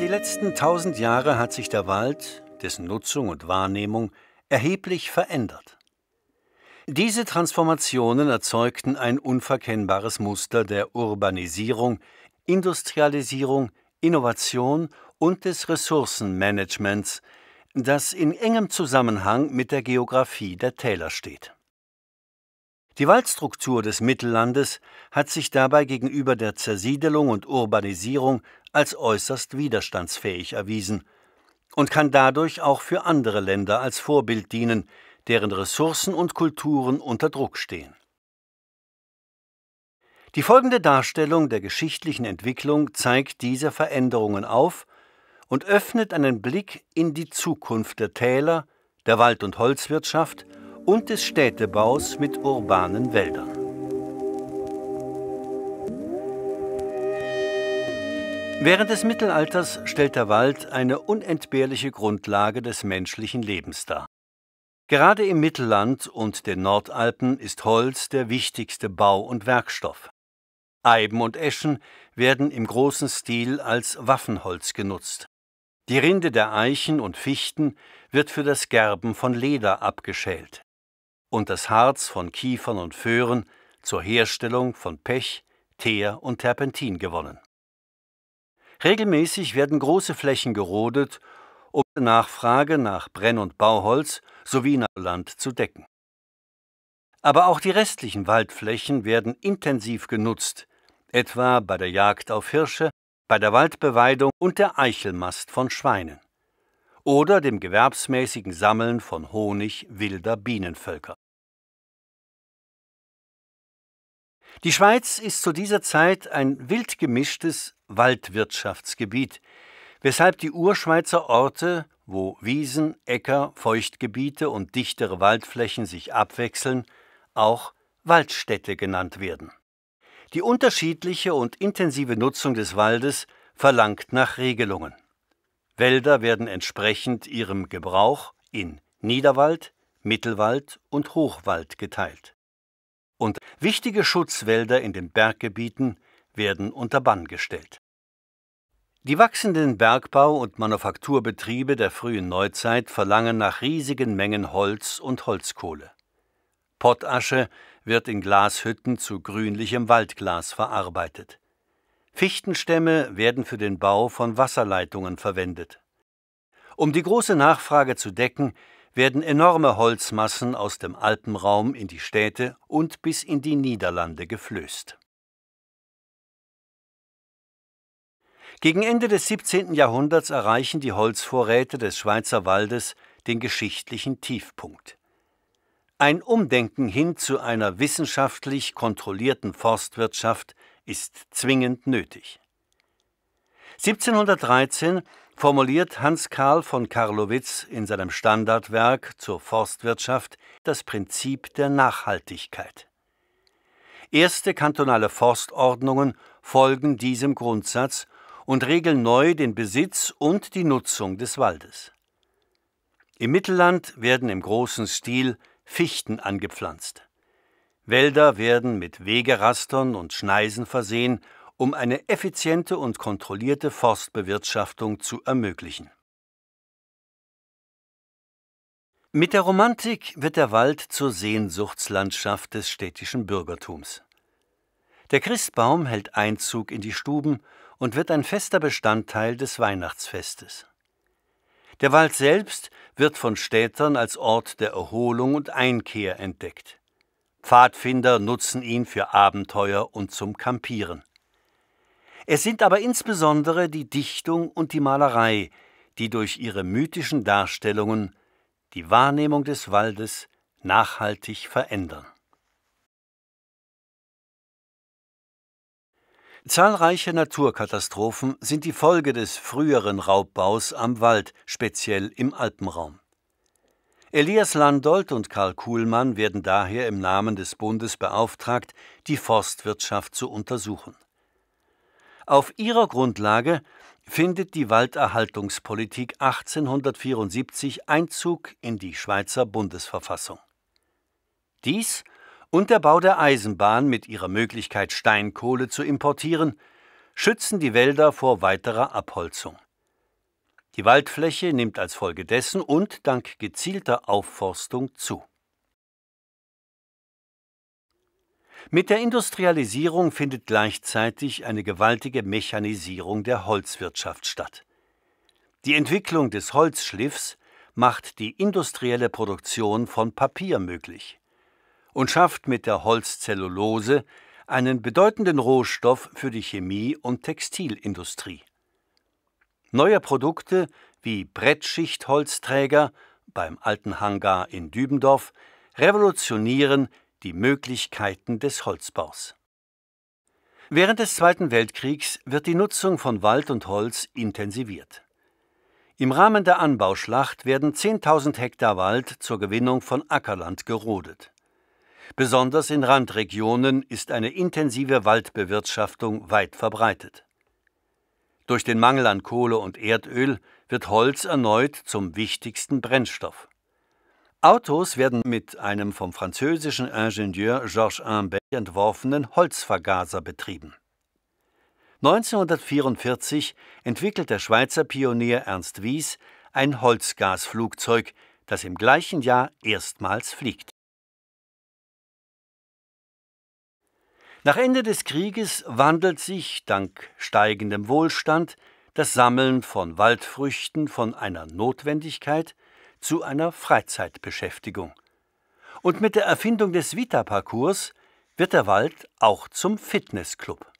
die letzten tausend Jahre hat sich der Wald, dessen Nutzung und Wahrnehmung, erheblich verändert. Diese Transformationen erzeugten ein unverkennbares Muster der Urbanisierung, Industrialisierung, Innovation und des Ressourcenmanagements, das in engem Zusammenhang mit der Geografie der Täler steht. Die Waldstruktur des Mittellandes hat sich dabei gegenüber der Zersiedelung und Urbanisierung als äußerst widerstandsfähig erwiesen und kann dadurch auch für andere Länder als Vorbild dienen, deren Ressourcen und Kulturen unter Druck stehen. Die folgende Darstellung der geschichtlichen Entwicklung zeigt diese Veränderungen auf und öffnet einen Blick in die Zukunft der Täler, der Wald- und Holzwirtschaft und des Städtebaus mit urbanen Wäldern. Während des Mittelalters stellt der Wald eine unentbehrliche Grundlage des menschlichen Lebens dar. Gerade im Mittelland und den Nordalpen ist Holz der wichtigste Bau- und Werkstoff. Eiben und Eschen werden im großen Stil als Waffenholz genutzt. Die Rinde der Eichen und Fichten wird für das Gerben von Leder abgeschält und das Harz von Kiefern und Föhren zur Herstellung von Pech, Teer und Terpentin gewonnen. Regelmäßig werden große Flächen gerodet, um die Nachfrage nach Brenn- und Bauholz sowie nach Land zu decken. Aber auch die restlichen Waldflächen werden intensiv genutzt, etwa bei der Jagd auf Hirsche, bei der Waldbeweidung und der Eichelmast von Schweinen oder dem gewerbsmäßigen Sammeln von Honig wilder Bienenvölker. Die Schweiz ist zu dieser Zeit ein wild gemischtes Waldwirtschaftsgebiet, weshalb die Urschweizer Orte, wo Wiesen, Äcker, Feuchtgebiete und dichtere Waldflächen sich abwechseln, auch Waldstädte genannt werden. Die unterschiedliche und intensive Nutzung des Waldes verlangt nach Regelungen. Wälder werden entsprechend ihrem Gebrauch in Niederwald, Mittelwald und Hochwald geteilt und wichtige Schutzwälder in den Berggebieten werden unter Bann gestellt. Die wachsenden Bergbau- und Manufakturbetriebe der frühen Neuzeit verlangen nach riesigen Mengen Holz und Holzkohle. Pottasche wird in Glashütten zu grünlichem Waldglas verarbeitet. Fichtenstämme werden für den Bau von Wasserleitungen verwendet. Um die große Nachfrage zu decken, werden enorme Holzmassen aus dem Alpenraum in die Städte und bis in die Niederlande geflößt. Gegen Ende des 17. Jahrhunderts erreichen die Holzvorräte des Schweizer Waldes den geschichtlichen Tiefpunkt. Ein Umdenken hin zu einer wissenschaftlich kontrollierten Forstwirtschaft ist zwingend nötig. 1713 formuliert Hans Karl von Karlowitz in seinem Standardwerk zur Forstwirtschaft das Prinzip der Nachhaltigkeit. Erste kantonale Forstordnungen folgen diesem Grundsatz und regeln neu den Besitz und die Nutzung des Waldes. Im Mittelland werden im großen Stil Fichten angepflanzt. Wälder werden mit Wegerastern und Schneisen versehen um eine effiziente und kontrollierte Forstbewirtschaftung zu ermöglichen. Mit der Romantik wird der Wald zur Sehnsuchtslandschaft des städtischen Bürgertums. Der Christbaum hält Einzug in die Stuben und wird ein fester Bestandteil des Weihnachtsfestes. Der Wald selbst wird von Städtern als Ort der Erholung und Einkehr entdeckt. Pfadfinder nutzen ihn für Abenteuer und zum Kampieren. Es sind aber insbesondere die Dichtung und die Malerei, die durch ihre mythischen Darstellungen die Wahrnehmung des Waldes nachhaltig verändern. Zahlreiche Naturkatastrophen sind die Folge des früheren Raubbaus am Wald, speziell im Alpenraum. Elias Landolt und Karl Kuhlmann werden daher im Namen des Bundes beauftragt, die Forstwirtschaft zu untersuchen. Auf ihrer Grundlage findet die Walderhaltungspolitik 1874 Einzug in die Schweizer Bundesverfassung. Dies und der Bau der Eisenbahn mit ihrer Möglichkeit, Steinkohle zu importieren, schützen die Wälder vor weiterer Abholzung. Die Waldfläche nimmt als Folge dessen und dank gezielter Aufforstung zu. Mit der Industrialisierung findet gleichzeitig eine gewaltige Mechanisierung der Holzwirtschaft statt. Die Entwicklung des Holzschliffs macht die industrielle Produktion von Papier möglich und schafft mit der Holzzellulose einen bedeutenden Rohstoff für die Chemie- und Textilindustrie. Neue Produkte wie Brettschichtholzträger beim alten Hangar in Dübendorf revolutionieren die Möglichkeiten des Holzbaus. Während des Zweiten Weltkriegs wird die Nutzung von Wald und Holz intensiviert. Im Rahmen der Anbauschlacht werden 10.000 Hektar Wald zur Gewinnung von Ackerland gerodet. Besonders in Randregionen ist eine intensive Waldbewirtschaftung weit verbreitet. Durch den Mangel an Kohle und Erdöl wird Holz erneut zum wichtigsten Brennstoff. Autos werden mit einem vom französischen Ingenieur Georges Humbert entworfenen Holzvergaser betrieben. 1944 entwickelt der Schweizer Pionier Ernst Wies ein Holzgasflugzeug, das im gleichen Jahr erstmals fliegt. Nach Ende des Krieges wandelt sich, dank steigendem Wohlstand, das Sammeln von Waldfrüchten von einer Notwendigkeit – zu einer Freizeitbeschäftigung. Und mit der Erfindung des Vita-Parcours wird der Wald auch zum Fitnessclub.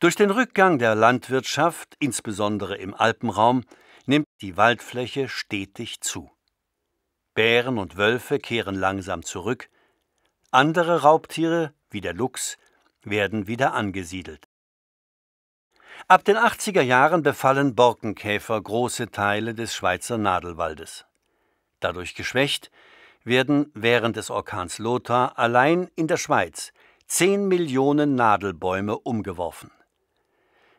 Durch den Rückgang der Landwirtschaft, insbesondere im Alpenraum, nimmt die Waldfläche stetig zu. Bären und Wölfe kehren langsam zurück, andere Raubtiere, wie der Luchs, werden wieder angesiedelt. Ab den 80er Jahren befallen Borkenkäfer große Teile des Schweizer Nadelwaldes. Dadurch geschwächt werden während des Orkans Lothar allein in der Schweiz 10 Millionen Nadelbäume umgeworfen.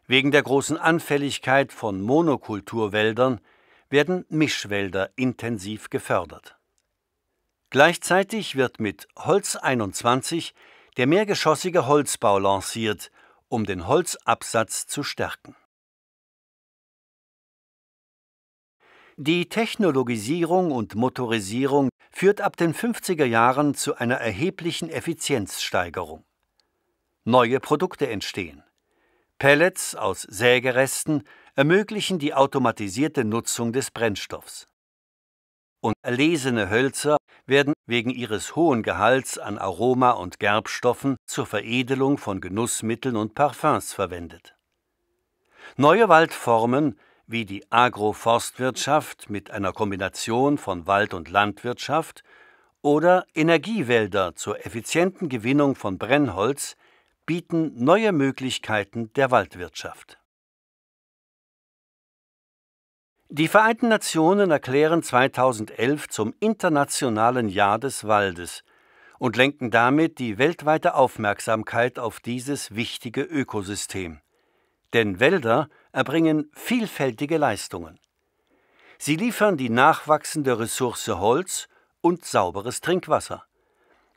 Wegen der großen Anfälligkeit von Monokulturwäldern werden Mischwälder intensiv gefördert. Gleichzeitig wird mit Holz 21 der mehrgeschossige Holzbau lanciert – um den Holzabsatz zu stärken. Die Technologisierung und Motorisierung führt ab den 50er Jahren zu einer erheblichen Effizienzsteigerung. Neue Produkte entstehen. Pellets aus Sägeresten ermöglichen die automatisierte Nutzung des Brennstoffs und erlesene Hölzer werden wegen ihres hohen Gehalts an Aroma und Gerbstoffen zur Veredelung von Genussmitteln und Parfums verwendet. Neue Waldformen wie die Agroforstwirtschaft mit einer Kombination von Wald- und Landwirtschaft oder Energiewälder zur effizienten Gewinnung von Brennholz bieten neue Möglichkeiten der Waldwirtschaft. Die Vereinten Nationen erklären 2011 zum Internationalen Jahr des Waldes und lenken damit die weltweite Aufmerksamkeit auf dieses wichtige Ökosystem. Denn Wälder erbringen vielfältige Leistungen. Sie liefern die nachwachsende Ressource Holz und sauberes Trinkwasser,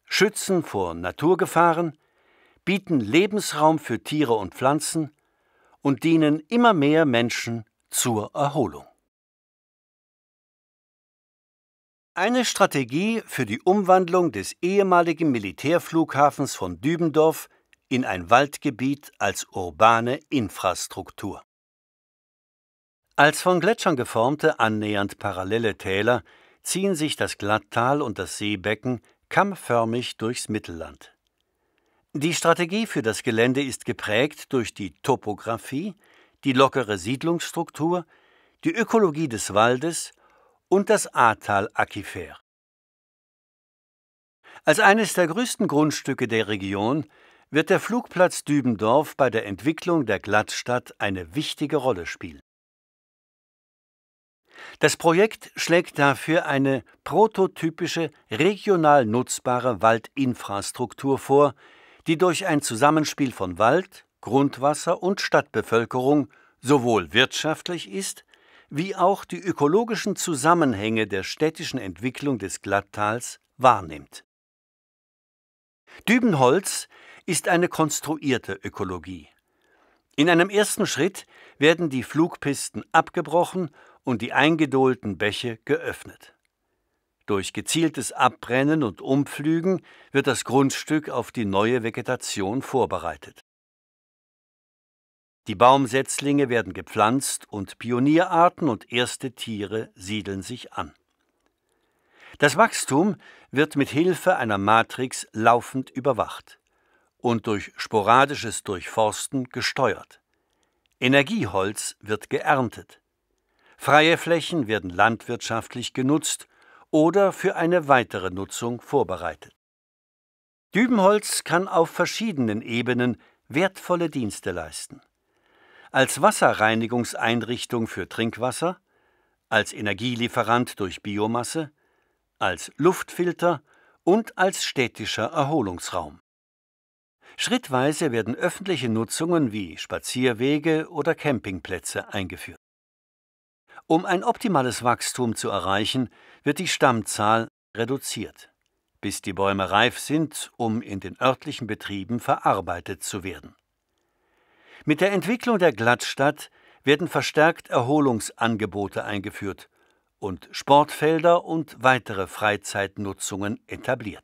schützen vor Naturgefahren, bieten Lebensraum für Tiere und Pflanzen und dienen immer mehr Menschen zur Erholung. Eine Strategie für die Umwandlung des ehemaligen Militärflughafens von Dübendorf in ein Waldgebiet als urbane Infrastruktur. Als von Gletschern geformte, annähernd parallele Täler ziehen sich das Glatttal und das Seebecken kammförmig durchs Mittelland. Die Strategie für das Gelände ist geprägt durch die Topographie, die lockere Siedlungsstruktur, die Ökologie des Waldes und das Ahrtal Aquifer. Als eines der größten Grundstücke der Region wird der Flugplatz Dübendorf bei der Entwicklung der Glattstadt eine wichtige Rolle spielen. Das Projekt schlägt dafür eine prototypische, regional nutzbare Waldinfrastruktur vor, die durch ein Zusammenspiel von Wald, Grundwasser und Stadtbevölkerung sowohl wirtschaftlich ist wie auch die ökologischen Zusammenhänge der städtischen Entwicklung des Glattals wahrnimmt. Dübenholz ist eine konstruierte Ökologie. In einem ersten Schritt werden die Flugpisten abgebrochen und die eingedolten Bäche geöffnet. Durch gezieltes Abbrennen und Umpflügen wird das Grundstück auf die neue Vegetation vorbereitet. Die Baumsetzlinge werden gepflanzt und Pionierarten und erste Tiere siedeln sich an. Das Wachstum wird mit Hilfe einer Matrix laufend überwacht und durch sporadisches Durchforsten gesteuert. Energieholz wird geerntet. Freie Flächen werden landwirtschaftlich genutzt oder für eine weitere Nutzung vorbereitet. Dübenholz kann auf verschiedenen Ebenen wertvolle Dienste leisten als Wasserreinigungseinrichtung für Trinkwasser, als Energielieferant durch Biomasse, als Luftfilter und als städtischer Erholungsraum. Schrittweise werden öffentliche Nutzungen wie Spazierwege oder Campingplätze eingeführt. Um ein optimales Wachstum zu erreichen, wird die Stammzahl reduziert, bis die Bäume reif sind, um in den örtlichen Betrieben verarbeitet zu werden. Mit der Entwicklung der Glattstadt werden verstärkt Erholungsangebote eingeführt und Sportfelder und weitere Freizeitnutzungen etabliert.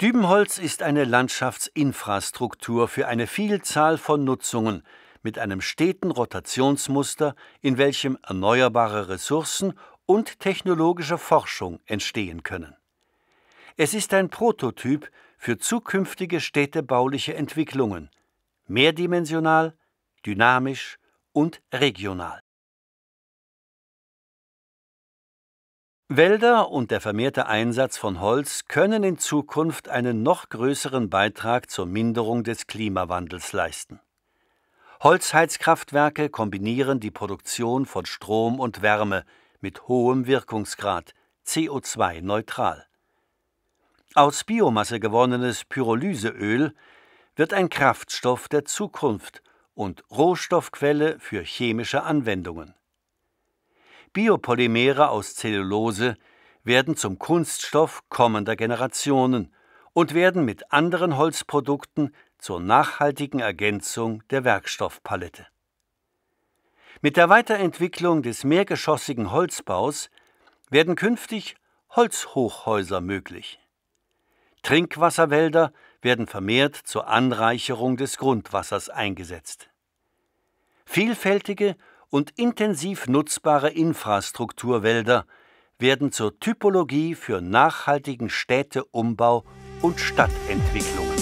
Dübenholz ist eine Landschaftsinfrastruktur für eine Vielzahl von Nutzungen mit einem steten Rotationsmuster, in welchem erneuerbare Ressourcen und technologische Forschung entstehen können. Es ist ein Prototyp für zukünftige städtebauliche Entwicklungen, mehrdimensional, dynamisch und regional. Wälder und der vermehrte Einsatz von Holz können in Zukunft einen noch größeren Beitrag zur Minderung des Klimawandels leisten. Holzheizkraftwerke kombinieren die Produktion von Strom und Wärme mit hohem Wirkungsgrad, CO2-neutral. Aus Biomasse gewonnenes Pyrolyseöl wird ein Kraftstoff der Zukunft und Rohstoffquelle für chemische Anwendungen. Biopolymere aus Zellulose werden zum Kunststoff kommender Generationen und werden mit anderen Holzprodukten zur nachhaltigen Ergänzung der Werkstoffpalette. Mit der Weiterentwicklung des mehrgeschossigen Holzbaus werden künftig Holzhochhäuser möglich. Trinkwasserwälder werden vermehrt zur Anreicherung des Grundwassers eingesetzt. Vielfältige und intensiv nutzbare Infrastrukturwälder werden zur Typologie für nachhaltigen Städteumbau und Stadtentwicklung.